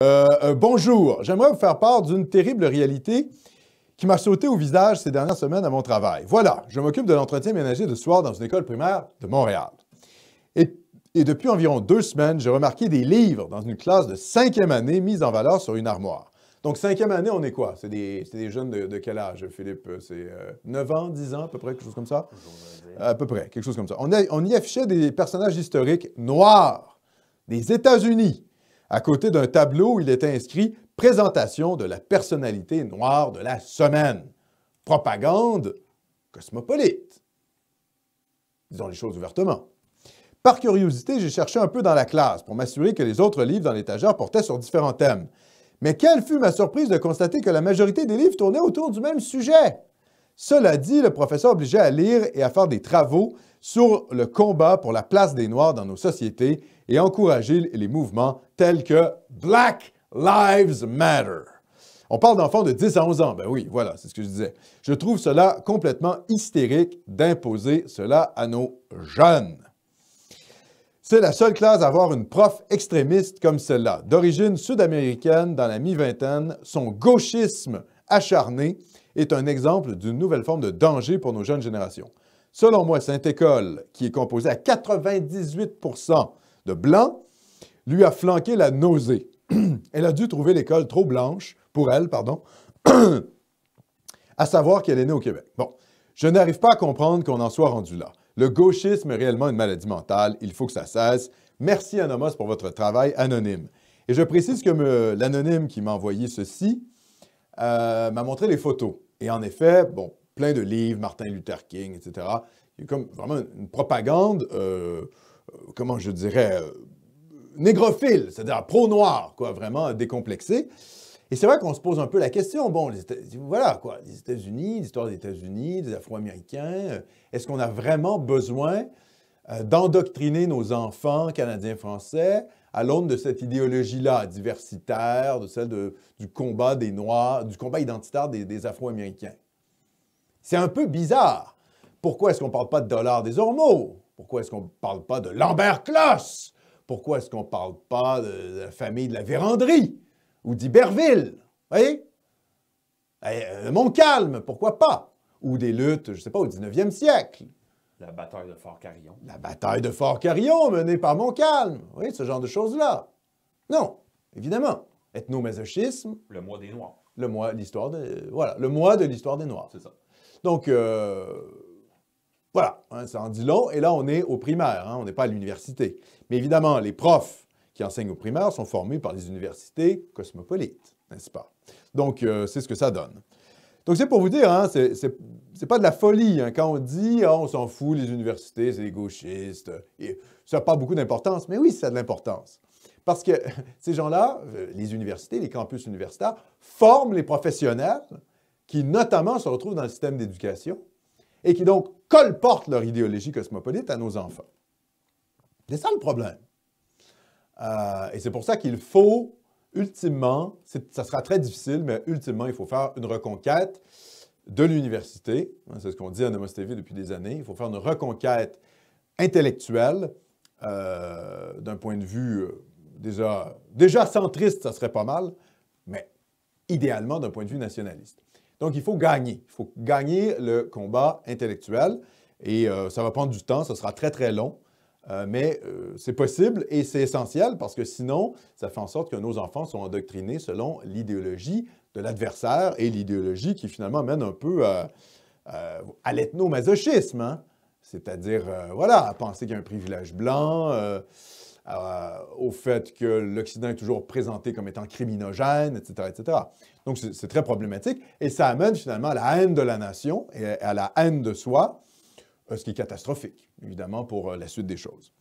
Euh, euh, bonjour, j'aimerais vous faire part d'une terrible réalité qui m'a sauté au visage ces dernières semaines à mon travail. Voilà, je m'occupe de l'entretien ménager de soir dans une école primaire de Montréal. Et, depuis environ deux semaines, j'ai remarqué des livres dans une classe de cinquième année mis en valeur sur une armoire. Donc, cinquième année, on est quoi? C'est des, jeunes de, quel âge, Philippe? C'est 9 euh, ans, 10 ans, à peu près, quelque chose comme ça? À peu près, quelque chose comme ça. on y affichait des personnages historiques noirs des États-Unis à côté d'un tableau, il était inscrit Présentation de la personnalité noire de la semaine. Propagande cosmopolite. Disons les choses ouvertement. Par curiosité, j'ai cherché un peu dans la classe pour m'assurer que les autres livres dans l'étagère portaient sur différents thèmes. Mais quelle fut ma surprise de constater que la majorité des livres tournaient autour du même sujet. Cela dit, le professeur obligeait à lire et à faire des travaux sur le combat pour la place des Noirs dans nos sociétés et encourager les mouvements tels que Black Lives Matter. On parle d'enfants de 10 à 11 ans. Ben oui, voilà, c'est ce que je disais. Je trouve cela complètement hystérique d'imposer cela à nos jeunes. C'est la seule classe à avoir une prof extrémiste comme celle-là. D'origine sud-américaine, dans la mi-vingtaine, son gauchisme acharné est un exemple d'une nouvelle forme de danger pour nos jeunes générations. Selon moi, cette école, qui est composée à 98 de blanc lui a flanqué la nausée. elle a dû trouver l'école trop blanche pour elle, pardon, à savoir qu'elle est née au Québec. Bon, je n'arrive pas à comprendre qu'on en soit rendu là. Le gauchisme est réellement une maladie mentale, il faut que ça cesse. Merci Anomos pour votre travail anonyme. Et je précise que l'anonyme qui m'a envoyé ceci euh, m'a montré les photos. Et en effet, bon, plein de livres, Martin Luther King, etc. Il y a comme vraiment une propagande euh, euh, comment je dirais, euh, négrophile, c'est-à-dire pro-noir, quoi, vraiment décomplexé. Et c'est vrai qu'on se pose un peu la question, bon, voilà quoi, les États-Unis, l'histoire des États-Unis, des Afro-Américains, euh, est-ce qu'on a vraiment besoin d'endoctriner nos enfants canadiens-français à l'aune de cette idéologie-là, diversitaire, de celle du combat des Noirs, du combat identitaire des, des Afro-Américains? C'est un peu bizarre. Pourquoi est-ce qu'on ne parle pas de dollars des ormeaux? Pourquoi est-ce qu'on ne parle pas de Lambert Kloss? Pourquoi est-ce qu'on ne parle pas de la famille de la Véranderie ou d'hiberville voyez? Eh, euh, Montcalm, pourquoi pas? Ou des luttes, je ne sais pas, au 19e siècle. La bataille de Fort-Carillon. La bataille de Fort-Carillon menée par Montcalm. Oui, ce genre de choses-là. Non, évidemment. Ethnomasochisme. Le mois des Noirs. Le mois, l'histoire de, voilà, le mois de l'histoire des Noirs. C'est ça. Donc, euh, voilà, hein, ça en dit long. Et là, on est au primaire, hein, on n'est pas à l'université. Mais évidemment, les profs qui enseignent au primaire sont formés par les universités cosmopolites, n'est-ce pas? Donc, euh, c'est ce que ça donne. Donc, c'est pour vous dire, hein, c'est pas de la folie. Hein, quand on dit, ah, on s'en fout, les universités, c'est les gauchistes, ça n'a pas beaucoup d'importance. Mais oui, ça a de l'importance. Parce que ces gens-là, euh, les universités, les campus universitaires, forment les professionnels qui, notamment, se retrouvent dans le système d'éducation et qui donc colportent leur idéologie cosmopolite à nos enfants. C'est ça le problème. Euh, et c'est pour ça qu'il faut, ultimement, ça sera très difficile, mais ultimement, il faut faire une reconquête de l'université. Hein, c'est ce qu'on dit à Nomos TV depuis des années. Il faut faire une reconquête intellectuelle euh, d'un point de vue euh, déjà, déjà centriste, ça serait pas mal, mais idéalement d'un point de vue nationaliste. Donc, il faut gagner. Il faut gagner le combat intellectuel. Et euh, ça va prendre du temps, ça sera très, très long. Euh, mais euh, c'est possible et c'est essentiel parce que sinon, ça fait en sorte que nos enfants sont endoctrinés selon l'idéologie de l'adversaire et l'idéologie qui finalement mène un peu à, l'ethnomasochisme. Hein. C'est-à-dire, voilà, à penser qu'il y a un privilège blanc euh, au fait que l'Occident est toujours présenté comme étant criminogène, etc., etc. Donc, c'est très problématique et ça amène finalement à la haine de la nation et à la haine de soi, euh, ce qui est catastrophique, évidemment, pour euh, la suite des choses.